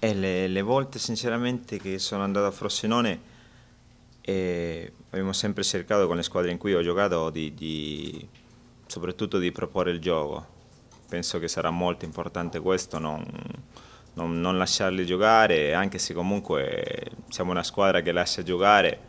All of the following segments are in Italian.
Eh, le, le, volte sinceramente che sono andato a Frosinone eh, abbiamo sempre cercato con le squadre in cui ho giocato di, di, soprattutto di proporre il gioco. Penso che sarà molto importante questo, non, non, non, lasciarli giocare, anche se comunque siamo una squadra che lascia giocare,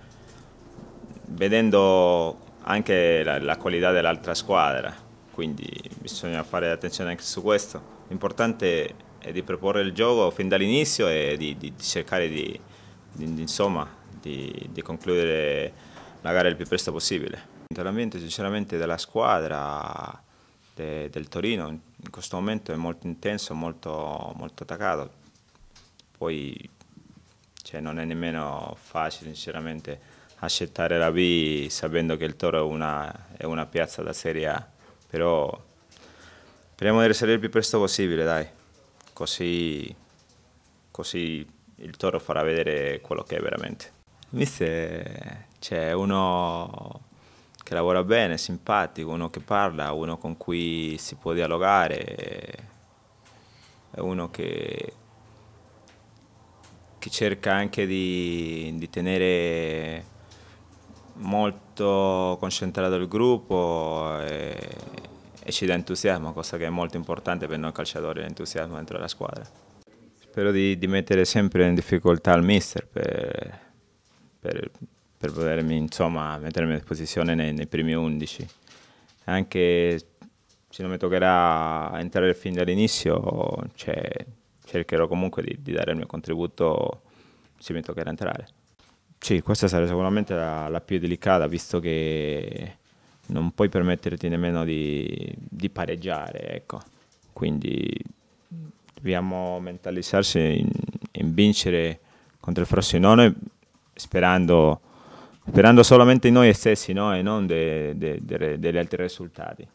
vedendo anche la, la qualità dell'altra squadra, quindi bisogna fare attenzione anche su questo. L'importante è e di proporre il gioco fin dall'inizio e di, di, di cercare di, insomma, di, concludere la gara il più presto possibile. L'ambiente sinceramente della squadra de, del Torino in questo momento è molto intenso, molto, molto attaccato, poi cioè, non è nemmeno facile sinceramente accettare la B sapendo che il Toro è una, è una piazza da Serie A, però speriamo di risalire il più presto possibile, dai così, così il toro farà vedere quello che è veramente. Mister c'è uno che lavora bene, simpatico, uno che parla, uno con cui si può dialogare, è uno che, che cerca anche di, di tenere molto concentrato il gruppo. E, eh, e ci dà entusiasmo, cosa che è molto importante per noi calciatori, l'entusiasmo dentro la squadra. Spero di, di, mettere sempre in difficoltà il mister per, per, per potermi insomma, mettermi a disposizione nei, nei primi 11. Anche se non mi toccherà entrare fin dall'inizio, cioè, cercherò comunque di, di, dare il mio contributo se mi toccherà entrare. Sì, questa sarà sicuramente la, la più delicata, visto che non puoi permetterti nemmeno di, di pareggiare, ecco. Quindi dobbiamo mentalizzarsi in, in vincere contro il Frosinone sperando, sperando solamente in noi stessi no? e non degli de, de, de altri risultati.